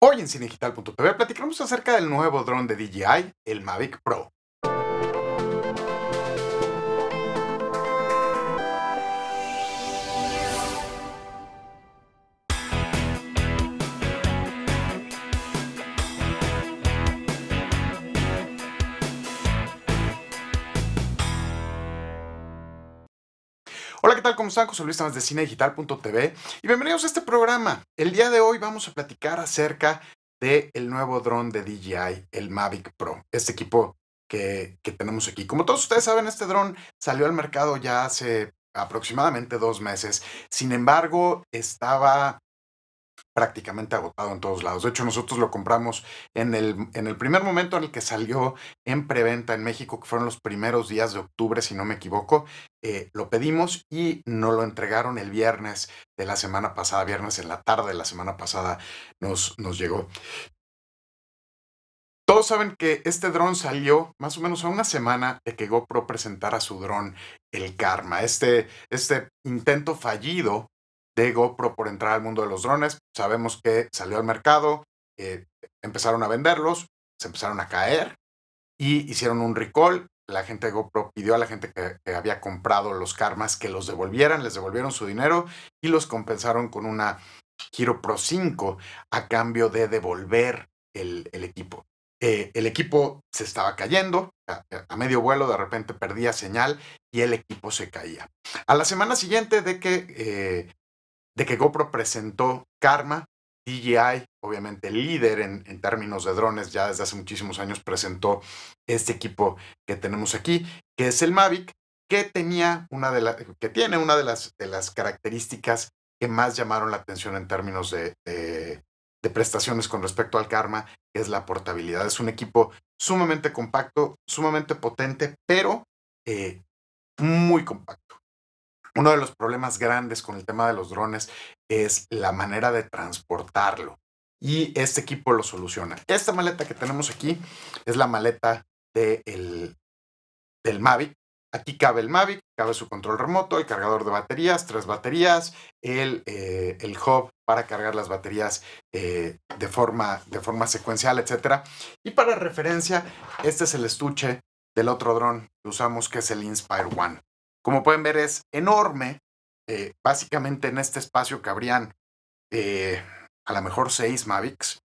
Hoy en Cinegital.tv platicamos acerca del nuevo dron de DJI, el Mavic Pro. Hola, ¿qué tal? ¿Cómo están? José Luis Tamás de cinedigital.tv y bienvenidos a este programa. El día de hoy vamos a platicar acerca del nuevo dron de DJI, el Mavic Pro, este equipo que, que tenemos aquí. Como todos ustedes saben, este dron salió al mercado ya hace aproximadamente dos meses. Sin embargo, estaba prácticamente agotado en todos lados. De hecho, nosotros lo compramos en el, en el primer momento en el que salió en preventa en México, que fueron los primeros días de octubre, si no me equivoco. Eh, lo pedimos y nos lo entregaron el viernes de la semana pasada, viernes en la tarde de la semana pasada nos, nos llegó. Todos saben que este dron salió más o menos a una semana de que GoPro presentara su dron, el Karma. Este, este intento fallido de GoPro por entrar al mundo de los drones. Sabemos que salió al mercado, empezaron a venderlos, se empezaron a caer y hicieron un recall. La gente de GoPro pidió a la gente que, había comprado los Karmas que los devolvieran, les devolvieron su dinero y los compensaron con una Giro Pro 5 a cambio de devolver el, equipo. Eh, el equipo se estaba cayendo, a, medio vuelo de repente perdía señal y el equipo se caía. A la semana siguiente de que eh, de que GoPro presentó Karma, DJI, obviamente líder en, en, términos de drones, ya desde hace muchísimos años presentó este equipo que tenemos aquí, que es el Mavic, que, tenía una de que tiene una de las, de las características que más llamaron la atención en términos de, prestaciones con respecto al Karma, que es la portabilidad. Es un equipo sumamente compacto, sumamente potente, pero eh, muy compacto. Uno de los problemas grandes con el tema de los drones es la manera de transportarlo y este equipo lo soluciona. Esta maleta que tenemos aquí es la maleta del Mavic. Aquí cabe el Mavic, cabe su control remoto, el cargador de baterías, tres baterías, el, eh, hub para cargar las baterías eh, de, forma, de forma secuencial, etc. Y para referencia, este es el estuche del otro dron que usamos, que es el Inspire One. Como pueden ver, es enorme. Eh, básicamente en este espacio cabrían habrían eh, a lo mejor seis Mavics.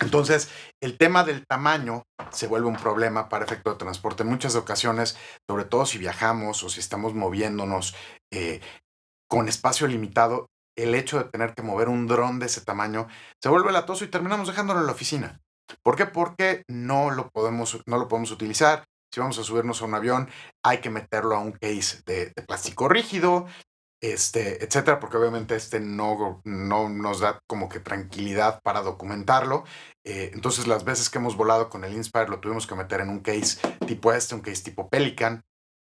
Entonces, el tema del tamaño se vuelve un problema para efecto de transporte. En muchas ocasiones, sobre todo si viajamos o si estamos moviéndonos eh, con espacio limitado, el hecho de tener que mover un dron de ese tamaño se vuelve latoso y terminamos dejándolo en la oficina. ¿Por qué? Porque no lo podemos, no lo podemos utilizar, si vamos a subirnos a un avión, hay que meterlo a un case de, plástico rígido, este, etcétera, porque obviamente este no, no nos da como que tranquilidad para documentarlo. Eh, entonces, las veces que hemos volado con el Inspire lo tuvimos que meter en un case tipo este, un case tipo Pelican,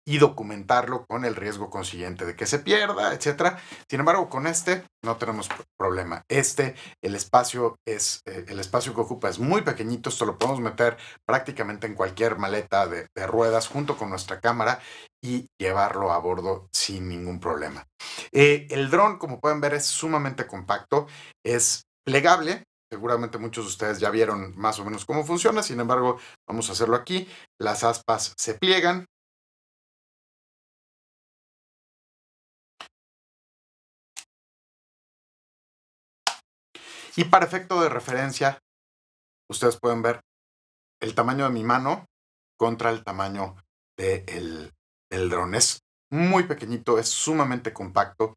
y documentarlo con el riesgo consiguiente de que se pierda, etc. Sin embargo, con este no tenemos problema. Este, el espacio es, eh, el espacio que ocupa es muy pequeñito, esto lo podemos meter prácticamente en cualquier maleta de, ruedas junto con nuestra cámara y llevarlo a bordo sin ningún problema. Eh, el dron, como pueden ver, es sumamente compacto, es plegable, Seguramente muchos de ustedes ya vieron más o menos cómo funciona, sin embargo, vamos a hacerlo aquí. Las aspas se pliegan, Y para efecto de referencia, ustedes pueden ver el tamaño de mi mano contra el tamaño del de dron. Es muy pequeñito, es sumamente compacto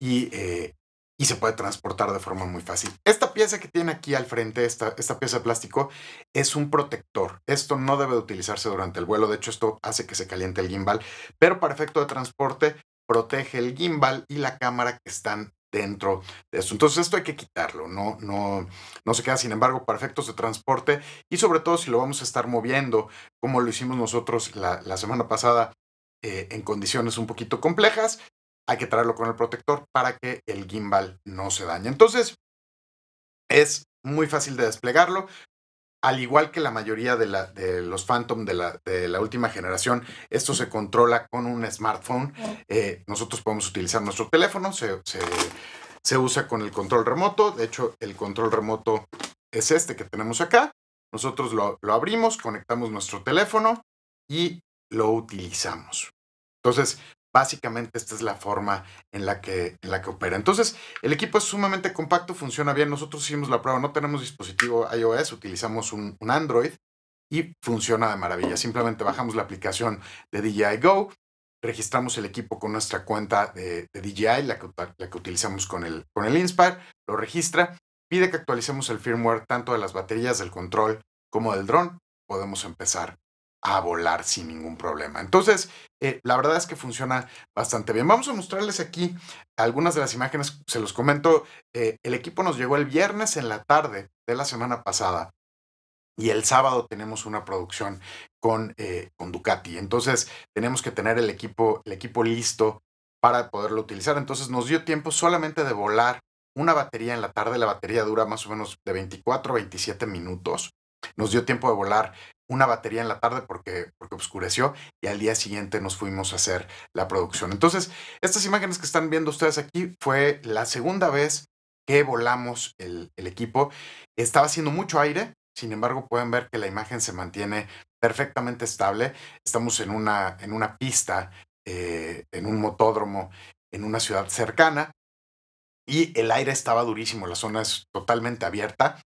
eh, y, se puede transportar de forma muy fácil. Esta pieza que tiene aquí al frente, esta, esta pieza de plástico, es un protector. Esto no debe de utilizarse durante el vuelo. De hecho, esto hace que se caliente el gimbal, pero para efecto de transporte protege el gimbal y la cámara que están dentro de esto. Entonces esto hay que quitarlo, no, no, no se queda sin embargo para efectos de transporte y sobre todo si lo vamos a estar moviendo, como lo hicimos nosotros la, semana pasada eh, en condiciones un poquito complejas, hay que traerlo con el protector para que el gimbal no se dañe. Entonces es muy fácil de desplegarlo, al igual que la mayoría de, los Phantom de la, última generación, esto se controla con un smartphone. Eh, nosotros podemos utilizar nuestro teléfono, se, usa con el control remoto. De hecho, el control remoto es este que tenemos acá. Nosotros lo, lo abrimos, conectamos nuestro teléfono y lo utilizamos. Entonces, Básicamente esta es la forma en la, que, en la que opera. Entonces, el equipo es sumamente compacto, funciona bien. Nosotros hicimos la prueba, no tenemos dispositivo iOS, utilizamos un, Android y funciona de maravilla. Simplemente bajamos la aplicación de DJI Go, registramos el equipo con nuestra cuenta de, DJI, la que, utilizamos con el, con el Inspire, lo registra, pide que actualicemos el firmware tanto de las baterías, del control como del dron. Podemos empezar a volar sin ningún problema. Entonces, eh, la verdad es que funciona bastante bien. Vamos a mostrarles aquí algunas de las imágenes, se los comento, eh, el equipo nos llegó el viernes en la tarde de la semana pasada y el sábado tenemos una producción con, eh, con Ducati. Entonces tenemos que tener el equipo, el equipo listo para poderlo utilizar. Entonces nos dio tiempo solamente de volar una batería en la tarde. La batería dura más o menos de 24 a 27 minutos. Nos dio tiempo de volar una batería en la tarde porque, porque oscureció y al día siguiente nos fuimos a hacer la producción. Entonces, estas imágenes que están viendo ustedes aquí fue la segunda vez que volamos el, equipo. Estaba haciendo mucho aire, sin embargo pueden ver que la imagen se mantiene perfectamente estable. Estamos en una, en una pista, eh, en un motódromo, en una ciudad cercana y el aire estaba durísimo, la zona es totalmente abierta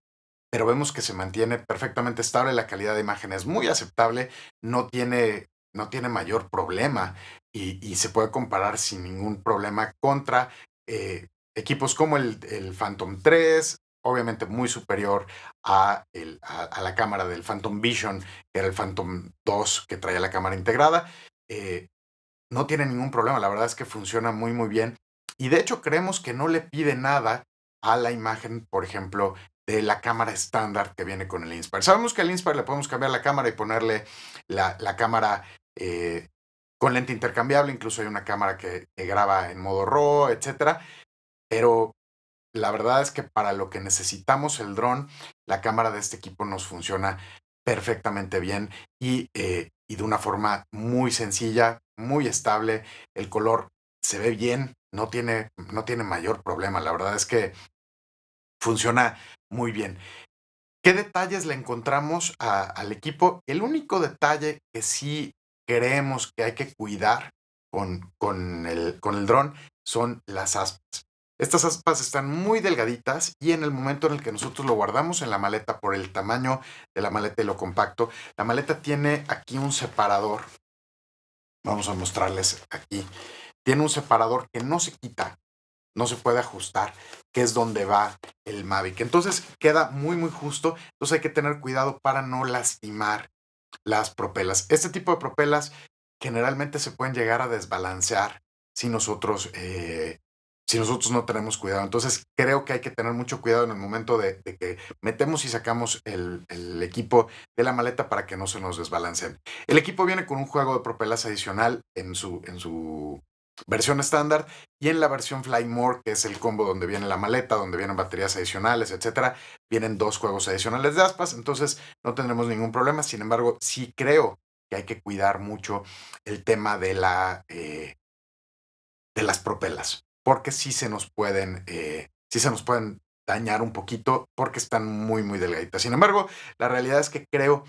pero vemos que se mantiene perfectamente estable, la calidad de imagen es muy aceptable, no tiene, no tiene mayor problema y, se puede comparar sin ningún problema contra eh, equipos como el, Phantom 3, obviamente muy superior a, la cámara del Phantom Vision, que era el Phantom 2 que traía la cámara integrada. Eh, no tiene ningún problema, la verdad es que funciona muy muy bien y de hecho creemos que no le pide nada a la imagen, por ejemplo, de la cámara estándar que viene con el Inspire. Sabemos que al Inspire le podemos cambiar la cámara y ponerle la, cámara eh, con lente intercambiable, incluso hay una cámara que, graba en modo RAW, etc. Pero la verdad es que para lo que necesitamos el dron, la cámara de este equipo nos funciona perfectamente bien y, eh, y de una forma muy sencilla, muy estable. El color se ve bien, no tiene, no tiene mayor problema. La verdad es que funciona muy bien. ¿Qué detalles le encontramos al equipo? El único detalle que sí creemos que hay que cuidar con, el, con el dron son las aspas. Estas aspas están muy delgaditas y en el momento en el que nosotros lo guardamos en la maleta por el tamaño de la maleta y lo compacto, la maleta tiene aquí un separador. Vamos a mostrarles aquí. Tiene un separador que no se quita no se puede ajustar, que es donde va el Mavic. Entonces queda muy, muy justo. Entonces hay que tener cuidado para no lastimar las propelas. Este tipo de propelas generalmente se pueden llegar a desbalancear si nosotros, eh, si nosotros no tenemos cuidado. Entonces creo que hay que tener mucho cuidado en el momento de, que metemos y sacamos el, equipo de la maleta para que no se nos desbalanceen. El equipo viene con un juego de propelas adicional en su, en su versión estándar y en la versión Fly More, que es el combo donde viene la maleta, donde vienen baterías adicionales, etcétera, vienen dos juegos adicionales de aspas, entonces no tendremos ningún problema. Sin embargo, sí creo que hay que cuidar mucho el tema de la eh, de las propelas, porque sí se nos pueden eh, sí se nos pueden dañar un poquito porque están muy muy delgaditas. Sin embargo, la realidad es que creo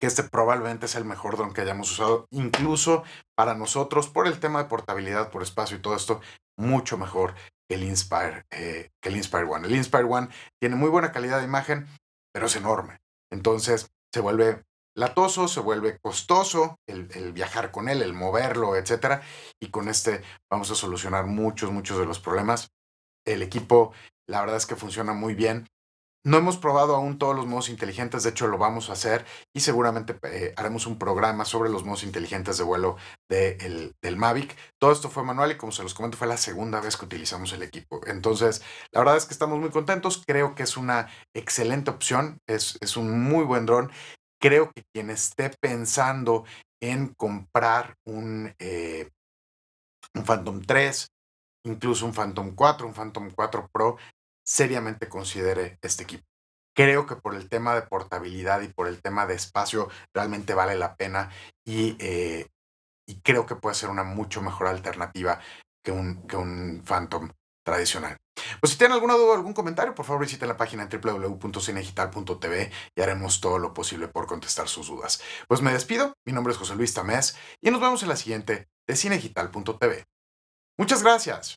que este probablemente es el mejor dron que hayamos usado, incluso para nosotros, por el tema de portabilidad, por espacio y todo esto, mucho mejor que el Inspire, eh, que el Inspire One. El Inspire One tiene muy buena calidad de imagen, pero es enorme. Entonces se vuelve latoso, se vuelve costoso el, el viajar con él, el moverlo, etc. Y con este vamos a solucionar muchos, muchos de los problemas. El equipo, la verdad es que funciona muy bien. No hemos probado aún todos los modos inteligentes, de hecho lo vamos a hacer y seguramente eh, haremos un programa sobre los modos inteligentes de vuelo del Mavic. Todo esto fue manual y como se los comento fue la segunda vez que utilizamos el equipo. Entonces, la verdad es que estamos muy contentos, creo que es una excelente opción, es, un muy buen dron. Creo que quien esté pensando en comprar un, eh, un Phantom 3, incluso un Phantom 4, un Phantom 4 Pro, seriamente considere este equipo. Creo que por el tema de portabilidad y por el tema de espacio realmente vale la pena eh, y, creo que puede ser una mucho mejor alternativa que un, que un Phantom tradicional. Pues si tienen alguna duda o algún comentario, por favor visiten la página www.cinegital.tv y haremos todo lo posible por contestar sus dudas. Pues me despido, mi nombre es José Luis Tamés y nos vemos en la siguiente de cinegital.tv. Muchas gracias.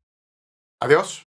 Adiós.